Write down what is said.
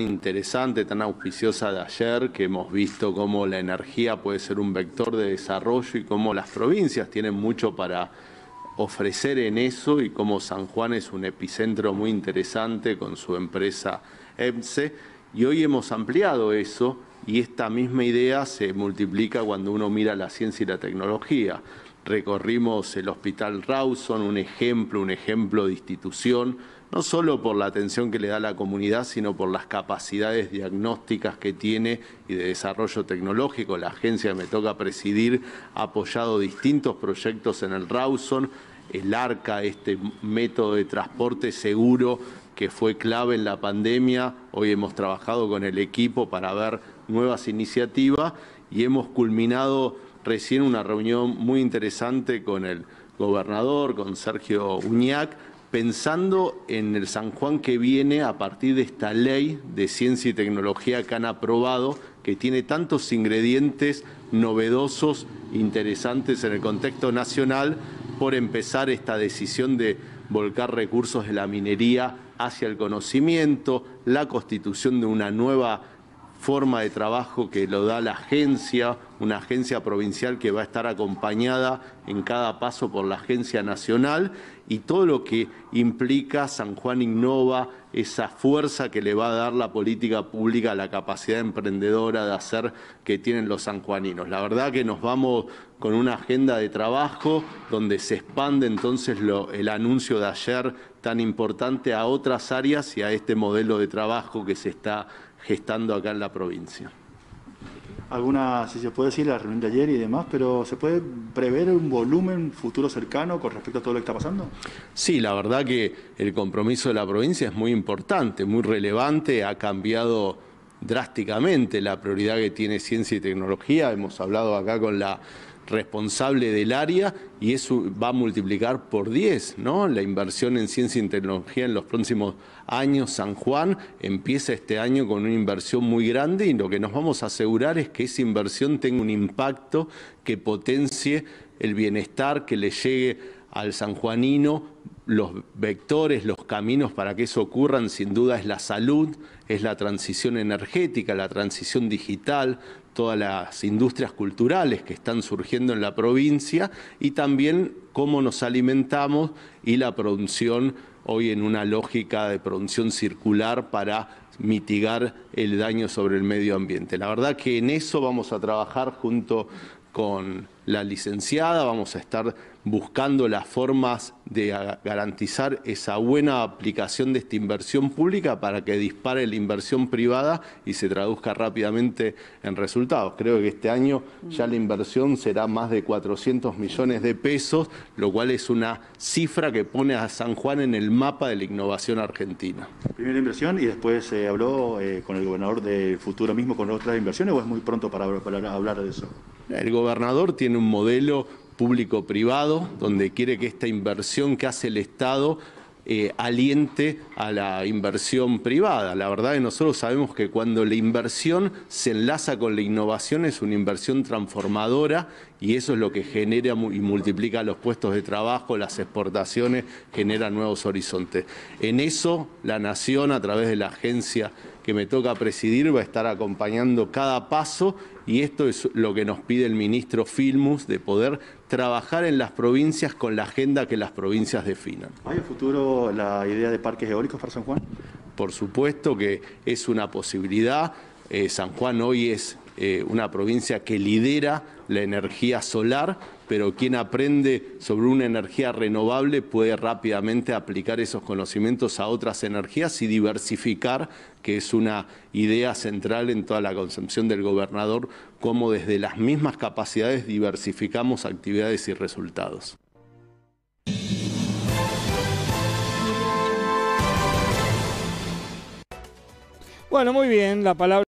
interesante, tan auspiciosa de ayer, que hemos visto cómo la energía puede ser un vector de desarrollo y cómo las provincias tienen mucho para ofrecer en eso y cómo San Juan es un epicentro muy interesante con su empresa EPSE. Y hoy hemos ampliado eso y esta misma idea se multiplica cuando uno mira la ciencia y la tecnología recorrimos el Hospital Rawson, un ejemplo, un ejemplo de institución, no solo por la atención que le da la comunidad, sino por las capacidades diagnósticas que tiene y de desarrollo tecnológico. La agencia me toca presidir ha apoyado distintos proyectos en el Rawson, el ARCA, este método de transporte seguro que fue clave en la pandemia. Hoy hemos trabajado con el equipo para ver nuevas iniciativas y hemos culminado recién una reunión muy interesante con el gobernador, con Sergio Uñac, pensando en el San Juan que viene a partir de esta ley de ciencia y tecnología que han aprobado, que tiene tantos ingredientes novedosos, interesantes en el contexto nacional, por empezar esta decisión de volcar recursos de la minería hacia el conocimiento, la constitución de una nueva forma de trabajo que lo da la agencia, una agencia provincial que va a estar acompañada en cada paso por la agencia nacional y todo lo que implica San Juan Innova, esa fuerza que le va a dar la política pública, la capacidad emprendedora de hacer que tienen los sanjuaninos. La verdad que nos vamos con una agenda de trabajo donde se expande entonces el anuncio de ayer tan importante a otras áreas y a este modelo de trabajo que se está gestando acá en la provincia alguna, si se puede decir, la reunión de ayer y demás, pero ¿se puede prever un volumen futuro cercano con respecto a todo lo que está pasando? Sí, la verdad que el compromiso de la provincia es muy importante, muy relevante, ha cambiado drásticamente la prioridad que tiene ciencia y tecnología. Hemos hablado acá con la responsable del área y eso va a multiplicar por 10, ¿no? La inversión en ciencia y tecnología en los próximos años, San Juan empieza este año con una inversión muy grande y lo que nos vamos a asegurar es que esa inversión tenga un impacto que potencie el bienestar, que le llegue al sanjuanino los vectores, los caminos para que eso ocurran, sin duda es la salud, es la transición energética, la transición digital, todas las industrias culturales que están surgiendo en la provincia y también cómo nos alimentamos y la producción hoy en una lógica de producción circular para mitigar el daño sobre el medio ambiente. La verdad que en eso vamos a trabajar junto con la licenciada, vamos a estar buscando las formas de garantizar esa buena aplicación de esta inversión pública para que dispare la inversión privada y se traduzca rápidamente en resultados. Creo que este año ya la inversión será más de 400 millones de pesos, lo cual es una cifra que pone a San Juan en el mapa de la innovación argentina. Primera inversión y después se eh, habló eh, con el gobernador del futuro mismo con otras inversiones o es muy pronto para, para hablar de eso. El gobernador tiene un modelo público-privado, donde quiere que esta inversión que hace el Estado eh, aliente a la inversión privada. La verdad es que nosotros sabemos que cuando la inversión se enlaza con la innovación es una inversión transformadora y eso es lo que genera y multiplica los puestos de trabajo, las exportaciones, genera nuevos horizontes. En eso la Nación, a través de la agencia que me toca presidir, va a estar acompañando cada paso y esto es lo que nos pide el ministro Filmus, de poder trabajar en las provincias con la agenda que las provincias definan. ¿Hay en futuro la idea de parques eólicos para San Juan? Por supuesto que es una posibilidad. Eh, San Juan hoy es eh, una provincia que lidera la energía solar, pero quien aprende sobre una energía renovable puede rápidamente aplicar esos conocimientos a otras energías y diversificar, que es una idea central en toda la concepción del gobernador, cómo desde las mismas capacidades diversificamos actividades y resultados. Bueno, muy bien, la palabra...